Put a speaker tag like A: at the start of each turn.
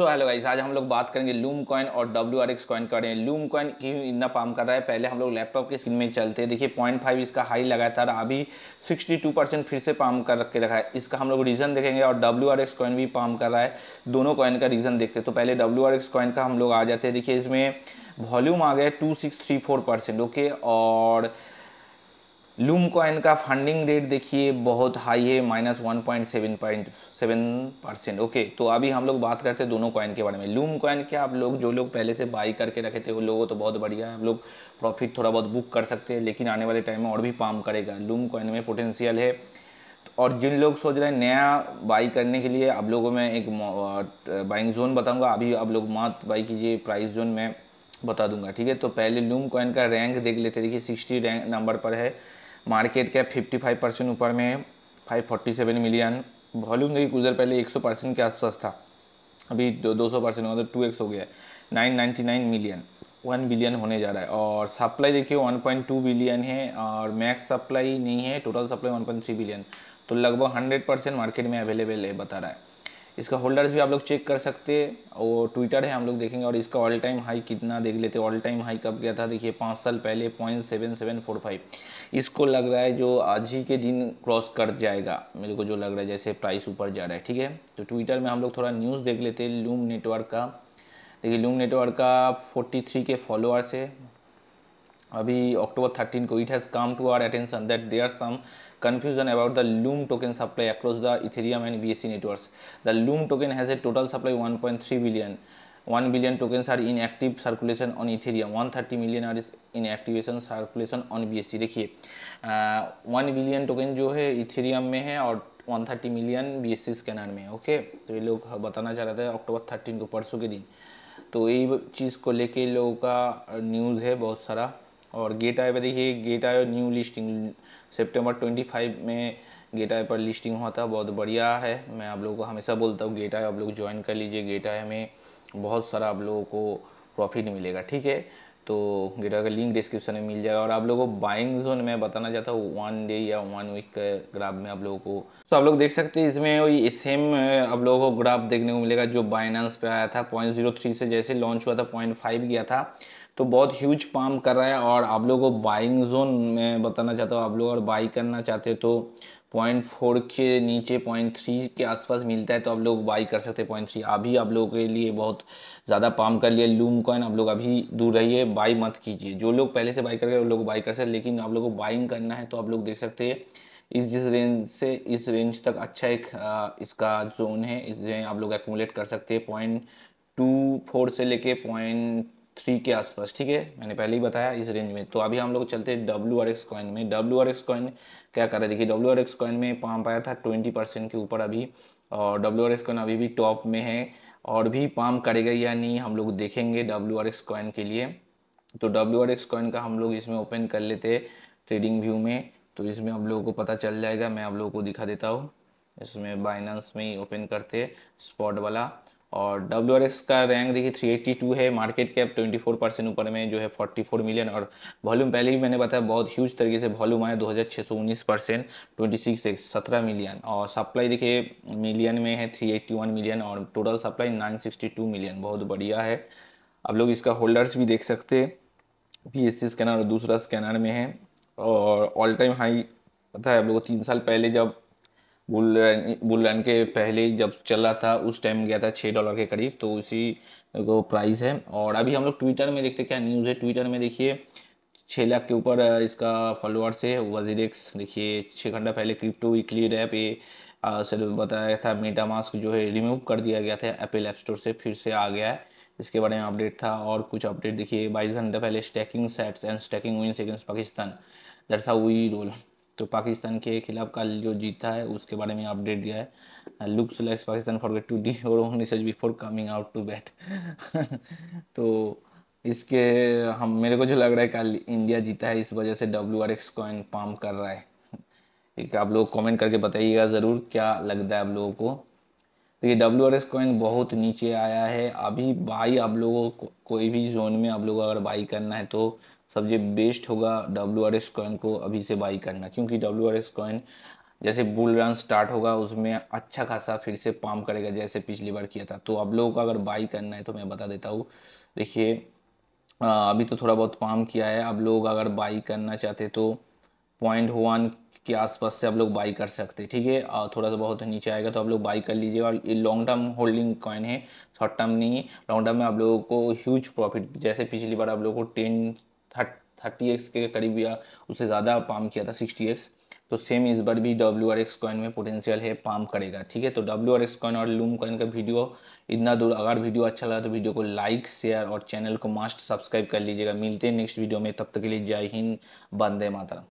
A: So hello guys आज हम लोग बात करेंगे लूम कॉइन और डब्ल्यू आर एक्स कॉइन कर रहे हैं लूम कॉइन क्यों इतना पाम कर रहा है पहले हम लोग लैपटॉप के स्क्रीन में चलते हैं देखिए पॉइंट फाइव इसका हाई लगातार अभी सिक्सटी टू परसेंट फिर से पाम कर रख के रखा है इसका हम लोग रीज़न देखेंगे और डब्ल्यू आर एक्स कॉइन भी पाम कर रहा है दोनों कॉइन का रीज़न देखते तो पहले डब्ल्यू आर एक्स कॉइन का हम लोग आ जाते हैं देखिए इसमें वॉल्यूम आ गया two six three four percent okay और लूम कॉइन का फंडिंग रेट देखिए बहुत हाई है minus one point seven point seven percent okay तो अभी हम लोग बात करते हैं दोनों कॉइन के बारे में लूम कॉइन क्या आप लोग जो लोग पहले से बाई करके रखे थे वो लोगों तो बहुत बढ़िया है आप लोग प्रॉफिट थोड़ा बहुत बुक कर सकते हैं लेकिन आने वाले टाइम में और भी पाम करेगा लूम कॉइन में पोटेंशियल है और जिन लोग सोच रहे हैं नया बाई करने के लिए आप लोगों में एक बाइंग जोन बताऊँगा अभी आप लोग मात बाई कीजिए प्राइस जोन में बता दूंगा ठीक है तो पहले लूम कॉइन का रैंक देख लेते देखिए सिक्सटी रैंक नंबर पर है मार्केट कैप 55 परसेंट ऊपर में 547 मिलियन वॉल्यूम देखिए कुछ देर पहले 100 परसेंट के आसपास था अभी दो सौ परसेंट मतलब टू एक्स हो गया है nine ninety nine million one billion होने जा रहा है और सप्लाई देखिए वन पॉइंट टू बिलियन है और मैक्स सप्लाई नहीं है total supply one point three billion तो लगभग हंड्रेड परसेंट मार्केट में अवेलेबल है बता रहा है इसका होल्डर्स भी आप लोग चेक कर सकते हैं वो ट्विटर है हम लोग देखेंगे और इसका ऑल टाइम हाई कितना देख लेते ऑल टाइम हाई कब गया था देखिए पाँच साल पहले point seven seven four five इसको लग रहा है जो आज ही के दिन क्रॉस कर जाएगा मेरे को जो लग रहा है जैसे प्राइस ऊपर जा रहा है ठीक है तो ट्विटर में हम लोग थोड़ा न्यूज़ देख लेते हैं लूम नेटवर्क का देखिए लूम नेटवर्क का फोर्टी थ्री के फॉलोअर्स है अभी अक्टूबर थर्टीन को it has come to our attention that there are some confusion about the Loom token supply across the Ethereum and BSC networks. The Loom token has a total supply 1.3 billion. 1 billion tokens are in active circulation on Ethereum, 130 million are in activation circulation on BSC. dekhiye uh, 1 billion token jo hai ethereum mein hai aur 130 million bsc scanner mein okay to ye log batana cha rahe the october 13 ko parso ke din तो ये चीज़ को लेके लोगों का news है बहुत सारा और गेट आई पर देखिए Gate I new listing twenty five में गेट आई पर लिस्टिंग हुआ था बहुत बढ़िया है मैं आप लोगों को हमेशा बोलता हूँ गेट आई आप लोग ज्वाइन कर लीजिए गेट आई में बहुत सारा आप लोगों को प्रॉफिट मिलेगा ठीक है तो गेट आई का लिंक डिस्क्रिप्शन में मिल जाएगा और आप लोगों को बाइंग जोन में बताना चाहता हूँ वन डे या वन वीक का ग्राफ में आप लोगों को तो आप लोग देख सकते हैं इसमें वही सेम आप लोगों को ग्राफ देखने को मिलेगा जो बाइनांस पे आया था पॉइंट जीरो थ्री से जैसे लॉन्च हुआ था पॉइंट फाइव गया था तो बहुत ह्यूज पाम कर रहा है और आप लोगों को बाइंग जोन में बताना चाहता हूँ आप लोग और बाई करना चाहते तो पॉइंट फोर के नीचे पॉइंट थ्री के आसपास मिलता है तो आप लोग बाई कर सकते हैं पॉइंट थ्री अभी आप लोगों के लिए बहुत ज़्यादा पाम कर लिया लूम कॉइन आप लोग अभी दूर रहिए बाई मत कीजिए जो लोग पहले से बाई करके वो लोग बाई कर सकते लेकिन आप लोग को बाइंग करना है तो आप लोग देख सकते हैं इस जिस रेंज से इस रेंज तक अच्छा एक आ, इसका जोन है इसमें आप लोग एकोमोलेट कर सकते हैं पॉइंट टू फोर से लेके पॉइंट थ्री के आसपास ठीक है मैंने पहले ही बताया इस रेंज में तो अभी हम लोग चलते हैं डब्ल्यू आर एक्स कॉइन में डब्ल्यू आर एक्स कॉइन क्या कर रहा है देखिए डब्ल्यू आर एक्स कॉइन में पाम्प आया था ट्वेंटी परसेंट के ऊपर अभी और डब्ल्यू आर एक्स कॉइन अभी भी टॉप में है और भी पाम करेगा या नहीं हम लोग देखेंगे डब्ल्यू आर एक्स कॉइन के लिए तो डब्ल्यू आर एक्स कॉइन का हम लोग इसमें ओपन कर लेते हैं ट्रेडिंग व्यू में तो इसमें हम लोगों को पता चल जाएगा मैं आप लोगों को दिखा देता हूँ इसमें बाइनांस में ही ओपन करते स्पॉट वाला और डब्ल्यू आर एक्स का रैंक देखिए 382 है मार्केट कैप 24 परसेंट ऊपर में जो है 44 मिलियन और वॉल्यूम पहले ही मैंने बताया बहुत ह्यूज तरीके से वॉल्यूम आया 2619 परसेंट ट्वेंटी सिक्स एक्स सत्रह मिलियन और सप्लाई देखिए मिलियन में है 381 मिलियन और टोटल सप्लाई 962 मिलियन बहुत बढ़िया है आप लोग इसका होल्डर्स भी देख सकते पी स्कैनर और दूसरा स्कैनर में है और ऑल टाइम हाई पता है आप लोग को तीन साल पहले जब बुल रन बुल रन के पहले जब चल रहा था उस टाइम गया था छः डॉलर के करीब तो उसी को प्राइस है और अभी हम लोग ट्विटर में देखते क्या न्यूज़ है ट्विटर में देखिए छः लाख के ऊपर इसका फॉलोअर्स है वजीरेक्स देखिए छः घंटा पहले क्रिप्टो वीकली रैप ये सर बताया था मेटा मास्क जो है रिमूव कर दिया गया था एप्पल ऐप स्टोर से फिर से आ गया है इसके बारे में अपडेट था और कुछ अपडेट देखिए बाईस घंटे पहले stacking sets and stacking wins against Pakistan दरअसल वही रोल तो पाकिस्तान के खिलाफ कल जो जीता है उसके बारे में अपडेट दिया है looks likes Pakistan forget to D और only before coming out to bat तो इसके हम मेरे को जो लग रहा है कल इंडिया जीता है इस वजह से W R X coin pump कर रहा है ठीक आप लोग कमेंट करके बताइएगा ज़रूर क्या लगता है आप लोगों को तो ये डब्ल्यू आर एक्स कॉइन बहुत नीचे आया है अभी बाई आप लोगों को कोई भी जोन में आप लोगों को अगर बाई करना है तो सबसे बेस्ट होगा डब्ल्यू आर एस कॉइन को अभी से बाई करना क्योंकि डब्ल्यू आर एस कॉइन जैसे बुल रन स्टार्ट होगा उसमें अच्छा खासा फिर से पाम करेगा जैसे पिछली बार किया था तो आप लोगों को अगर बाई करना है तो मैं बता देता हूँ देखिए अभी तो थोड़ा बहुत पाम किया है आप लोग अगर बाई करना चाहते तो पॉइंट वन के आसपास से आप लोग बाई कर सकते ठीक है थोड़ा सा बहुत नीचे आएगा तो आप लोग बाई कर लीजिए और ये लॉन्ग टर्म होल्डिंग कॉइन है शॉर्ट टर्म नहीं है लॉन्ग टर्म में आप लोगों को ह्यूज प्रॉफिट जैसे पिछली बार आप लोगों को टेन थर्टी एक्स के करीब या उससे ज़्यादा पाम किया था सिक्सटी एक्स तो सेम इस बार भी डब्ल्यू आर एक्स कॉइन में पोटेंशियल है पाम करेगा ठीक है तो डब्ल्यू आर एक्स कॉइन और लूम कॉइन का वीडियो इतना दूर अगर वीडियो अच्छा लगा तो वीडियो को लाइक शेयर और चैनल को मस्ट सब्सक्राइब कर लीजिएगा मिलते हैं नेक्स्ट वीडियो में तब तक के लिए जय हिंद बंदे मातरम